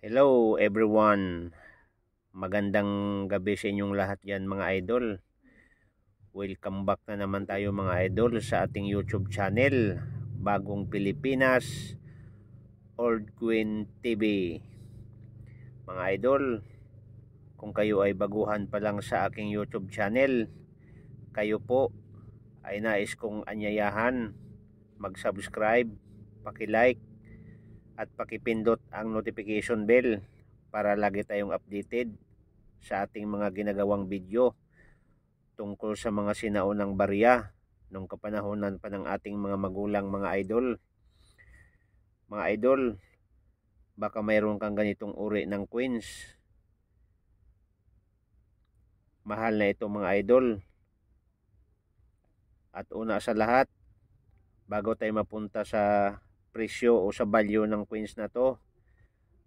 Hello everyone. Magandang gabi sa inyong lahat yan mga idol. Welcome back na naman tayo mga idol sa ating YouTube channel. Bagong Pilipinas, Old Queen TV. Mga idol, kung kayo ay baguhan pa lang sa aking YouTube channel, kayo po ay nais kong anyayahan mag-subscribe, paki-like at pakipindot ang notification bell para lagi tayong updated sa ating mga ginagawang video tungkol sa mga sinaunang barya nung kapanahonan pa ng ating mga magulang mga idol. Mga idol, baka mayroon kang ganitong uri ng queens. Mahal na ito mga idol. At una sa lahat, bago tayo mapunta sa presyo o sa value ng coins na to.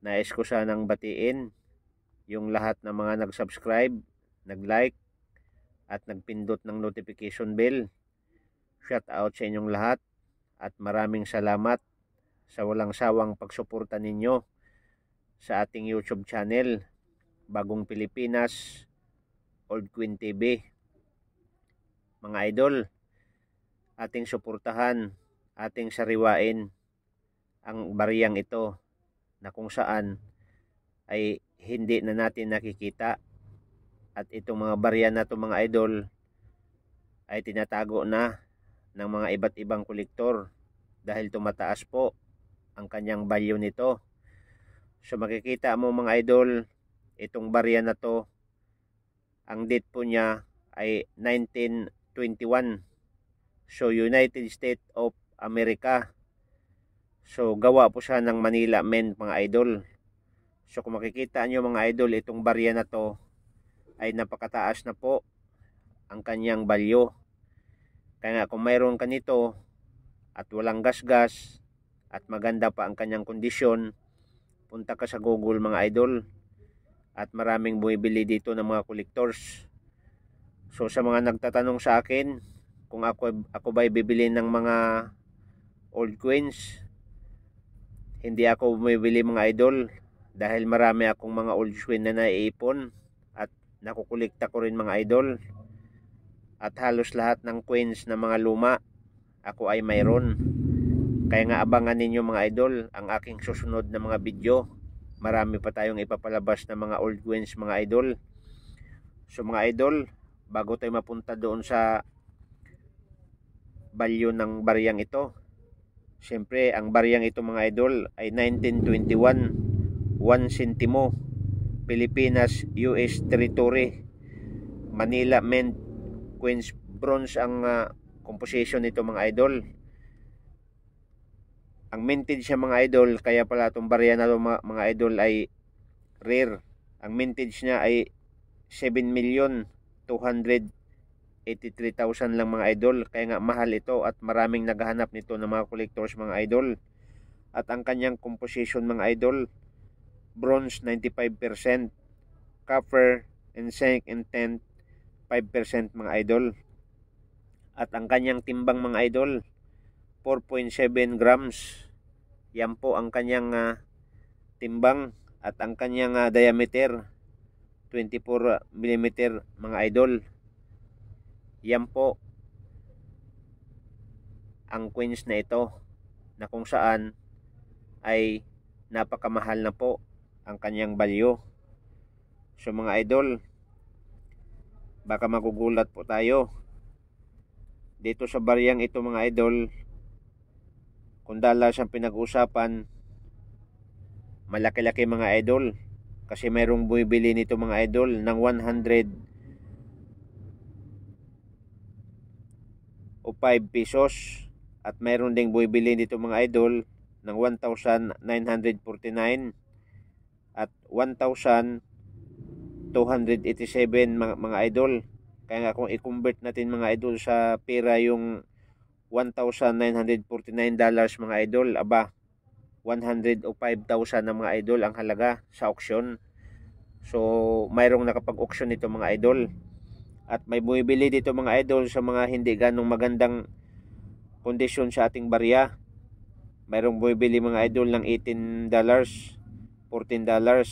Nais ko sanang batiin yung lahat ng mga nag-subscribe, nag-like, at nagpindot ng notification bell. Shout out sa inyong lahat at maraming salamat sa walang sawang pagsuporta ninyo sa ating YouTube channel, Bagong Pilipinas, Old Queen TV. Mga idol, ating suportahan, ating sariwain ang bariyang ito na kung saan ay hindi na natin nakikita at itong mga barya na itong mga idol ay tinatago na ng mga iba't ibang kolektor dahil tumataas po ang kanyang value nito. So makikita mo mga idol, itong barya na to, ang date po niya ay 1921. So United States of America So gawa po siya ng Manila men mga idol. So kung makikita nyo mga idol itong barya na to ay napakataas na po ang kanyang balyo. Kaya kung mayroon ka nito at walang gasgas at maganda pa ang kanyang kondisyon punta ka sa Google mga idol at maraming bumibili dito ng mga collectors. So sa mga nagtatanong sa akin kung ako, ako ba'y bibili ng mga old queens, hindi ako bumibili mga idol dahil marami akong mga old swing na naiipon at nakukulikta ko rin mga idol. At halos lahat ng queens na mga luma ako ay mayroon. Kaya nga abangan ninyo mga idol ang aking susunod na mga video. Marami pa tayong ipapalabas na mga old queens mga idol. So mga idol, bago tayo mapunta doon sa balyo ng bariyang ito, Siyempre, ang bariyang ito mga idol ay 1921, 1 sentimo, Pilipinas, US Territory, Manila Mint, Queens Bronze ang uh, composition nito mga idol. Ang minted siya mga idol, kaya pala itong barya na ito mga, mga idol ay rare. Ang mintage niya ay 7,200,000 83,000 lang mga idol. Kaya nga mahal ito at maraming naghahanap nito ng mga collectors mga idol. At ang kanyang composition mga idol, bronze 95%, copper and zinc and tent 5% mga idol. At ang kanyang timbang mga idol, 4.7 grams. Yan po ang kanyang uh, timbang at ang kanyang uh, diameter 24 mm mga idol. Yan po ang queens na ito na kung saan ay napakamahal na po ang kanyang value. So mga idol, baka magugulat po tayo. Dito sa bariyang ito mga idol, kung dalas ang pinag-usapan, malaki-laki mga idol. Kasi mayroong bumibili nito mga idol ng 100 o 5 pesos. At meron ding buibili dito mga idol ng 1,949 at 1,287 mga, mga idol. Kaya nga kung i-convert natin mga idol sa pera yung 1,949 dollars mga idol, aba 105,000 na mga idol ang halaga sa auction. So, mayroong nakapag-auction nito mga idol. At may bumibili dito mga idol sa mga hindi ganong magandang kondisyon sa ating barya. Mayroong bumibili mga idol ng $18, dollars $14, dollars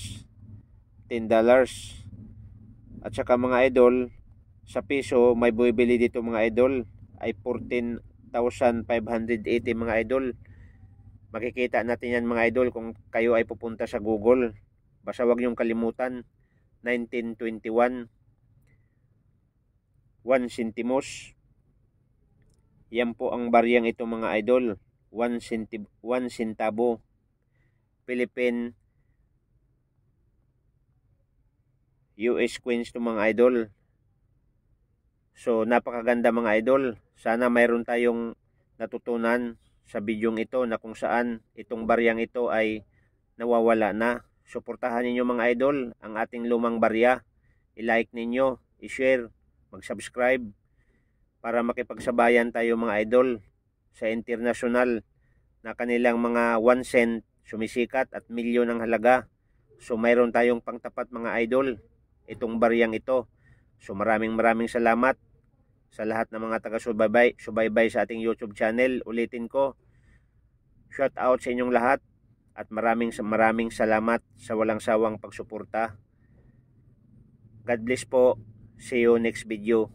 $10. dollars At saka mga idol, sa piso may bumibili dito mga idol ay 14,580 mga idol. Makikita natin yan mga idol kung kayo ay pupunta sa Google. Basta wag niyong kalimutan 1921 1 centimos. Yan po ang bariyang ito mga idol. 1 centib centavo. Philippine US Queens to mga idol. So napakaganda mga idol. Sana mayroon tayong natutunan sa bidyong ito na kung saan itong bariyang ito ay nawawala na. Suportahan ninyo mga idol ang ating lumang barya. I-like ninyo, i-share mag-subscribe para makipagsabayan tayo mga idol sa international na kanilang mga 1 cent sumisikat at milyon ang halaga. So mayroon tayong pangtapat mga idol itong bariyang ito. So maraming maraming salamat sa lahat ng mga taga-subaybay subaybay sa ating YouTube channel. Ulitin ko, shout out sa inyong lahat at maraming maraming salamat sa walang sawang pagsuporta. God bless po. See you next video.